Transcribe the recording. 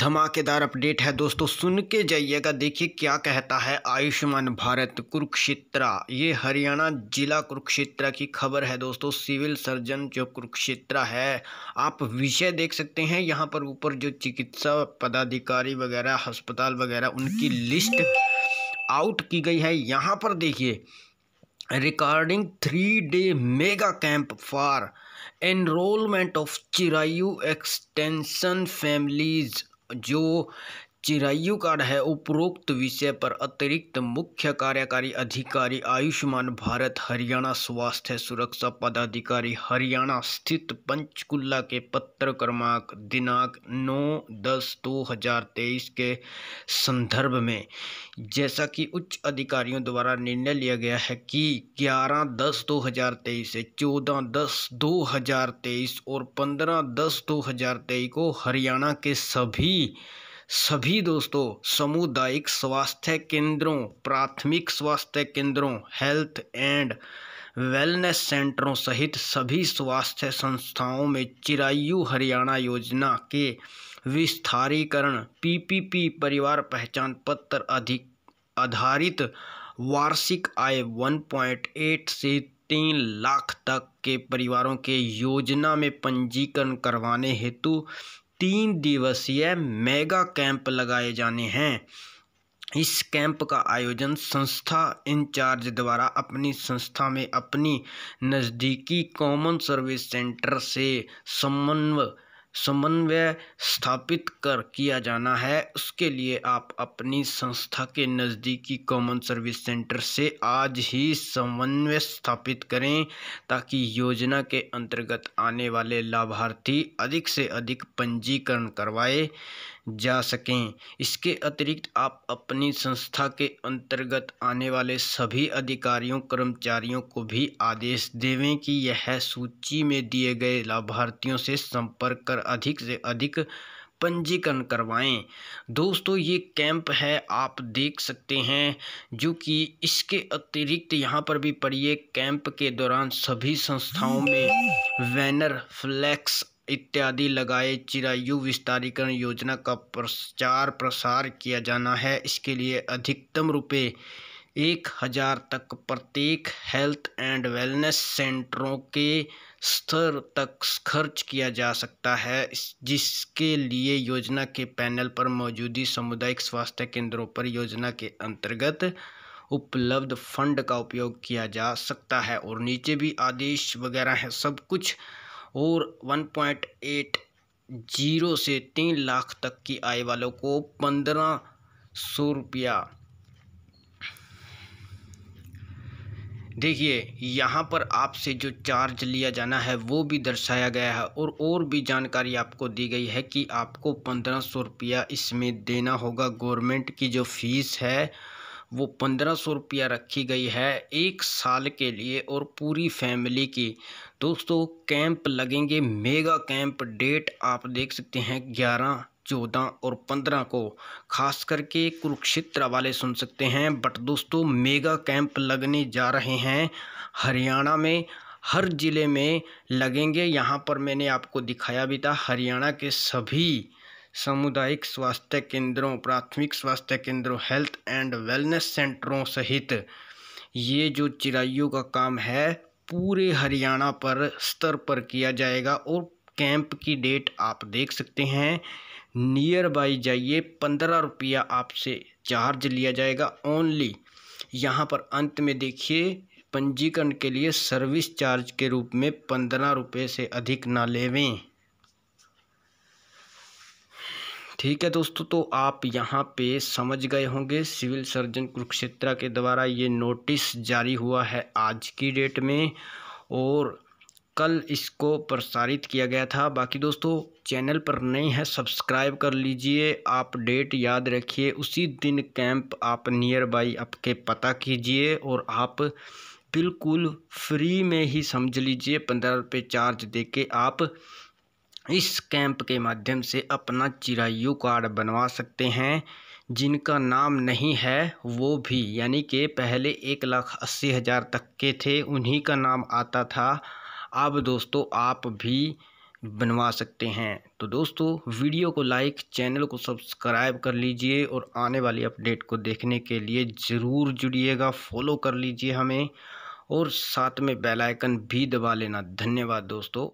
धमाकेदार अपडेट है दोस्तों सुन के जाइएगा देखिए क्या कहता है आयुष्मान भारत कुरुक्षेत्रा ये हरियाणा जिला कुरुक्षेत्रा की खबर है दोस्तों सिविल सर्जन जो कुरुक्षेत्रा है आप विषय देख सकते हैं यहाँ पर ऊपर जो चिकित्सा पदाधिकारी वगैरह अस्पताल वगैरह उनकी लिस्ट आउट की गई है यहाँ पर देखिए recording three day mega camp for enrolment of Chirayu extension families जो चिरायु कार्ड है उपरोक्त विषय पर अतिरिक्त मुख्य कार्यकारी अधिकारी आयुष्मान भारत हरियाणा स्वास्थ्य सुरक्षा पदाधिकारी हरियाणा स्थित पंचकुला के पत्र क्रमांक दिनांक 9 दस 2023 के संदर्भ में जैसा कि उच्च अधिकारियों द्वारा निर्णय लिया गया है कि 11 दस 2023 से 14 दस 2023 और 15 दस 2023 को हरियाणा के सभी सभी दोस्तों सामुदायिक स्वास्थ्य केंद्रों प्राथमिक स्वास्थ्य केंद्रों हेल्थ एंड वेलनेस सेंटरों सहित सभी स्वास्थ्य संस्थाओं में चिरायु हरियाणा योजना के विस्तारीकरण पीपीपी परिवार पहचान पत्र अधिक आधारित वार्षिक आय 1.8 से तीन लाख तक के परिवारों के योजना में पंजीकरण करवाने हेतु तीन दिवसीय मेगा कैंप लगाए जाने हैं इस कैंप का आयोजन संस्था इंचार्ज द्वारा अपनी संस्था में अपनी नज़दीकी कॉमन सर्विस सेंटर से समन्वय समन्वय स्थापित कर किया जाना है उसके लिए आप अपनी संस्था के नज़दीकी कॉमन सर्विस सेंटर से आज ही समन्वय स्थापित करें ताकि योजना के अंतर्गत आने वाले लाभार्थी अधिक से अधिक पंजीकरण करवाए जा सकें इसके अतिरिक्त आप अपनी संस्था के अंतर्गत आने वाले सभी अधिकारियों कर्मचारियों को भी आदेश देवें कि यह सूची में दिए गए लाभार्थियों से संपर्क कर अधिक से अधिक पंजीकरण करवाएं दोस्तों ये कैंप है आप देख सकते हैं जो कि इसके अतिरिक्त यहाँ पर भी पढ़िए कैंप के दौरान सभी संस्थाओं में वैनर फ्लैक्स इत्यादि लगाए चिरायु विस्तारीकरण योजना का प्रचार प्रसार किया जाना है इसके लिए अधिकतम रुपये एक हजार तक प्रत्येक हेल्थ एंड वेलनेस सेंटरों के स्तर तक खर्च किया जा सकता है जिसके लिए योजना के पैनल पर मौजूदी सामुदायिक स्वास्थ्य केंद्रों पर योजना के अंतर्गत उपलब्ध फंड का उपयोग किया जा सकता है और नीचे भी आदेश वगैरह है सब कुछ और वन पॉइंट एट जीरो से तीन लाख तक की आय वालों को पंद्रह सौ रुपया देखिए यहाँ पर आपसे जो चार्ज लिया जाना है वो भी दर्शाया गया है और और भी जानकारी आपको दी गई है कि आपको पंद्रह सौ रुपया इसमें देना होगा गवर्नमेंट की जो फीस है वो पंद्रह सौ रुपया रखी गई है एक साल के लिए और पूरी फैमिली की दोस्तों कैंप लगेंगे मेगा कैंप डेट आप देख सकते हैं ग्यारह चौदह और पंद्रह को खास करके कुरुक्षेत्र वाले सुन सकते हैं बट दोस्तों मेगा कैंप लगने जा रहे हैं हरियाणा में हर ज़िले में लगेंगे यहाँ पर मैंने आपको दिखाया भी था हरियाणा के सभी सामुदायिक स्वास्थ्य केंद्रों प्राथमिक स्वास्थ्य केंद्रों हेल्थ एंड वेलनेस सेंटरों सहित ये जो चिराइयों का काम है पूरे हरियाणा पर स्तर पर किया जाएगा और कैंप की डेट आप देख सकते हैं नियर बाई जाइए पंद्रह रुपया आपसे चार्ज लिया जाएगा ओनली यहाँ पर अंत में देखिए पंजीकरण के लिए सर्विस चार्ज के रूप में पंद्रह रुपये से अधिक ना लेवें ठीक है दोस्तों तो आप यहाँ पे समझ गए होंगे सिविल सर्जन कुरुक्षेत्रा के द्वारा ये नोटिस जारी हुआ है आज की डेट में और कल इसको प्रसारित किया गया था बाकी दोस्तों चैनल पर नए हैं सब्सक्राइब कर लीजिए आप डेट याद रखिए उसी दिन कैंप आप नियर बाई आपके पता कीजिए और आप बिल्कुल फ्री में ही समझ लीजिए पंद्रह रुपये चार्ज दे के आप इस कैंप के माध्यम से अपना चिरायु कार्ड बनवा सकते हैं जिनका नाम नहीं है वो भी यानी कि पहले एक लाख अस्सी हज़ार तक के थे उन्हीं का नाम आता था अब दोस्तों आप भी बनवा सकते हैं तो दोस्तों वीडियो को लाइक चैनल को सब्सक्राइब कर लीजिए और आने वाली अपडेट को देखने के लिए ज़रूर जुड़िएगा फॉलो कर लीजिए हमें और साथ में बेल आइकन भी दबा लेना धन्यवाद दोस्तों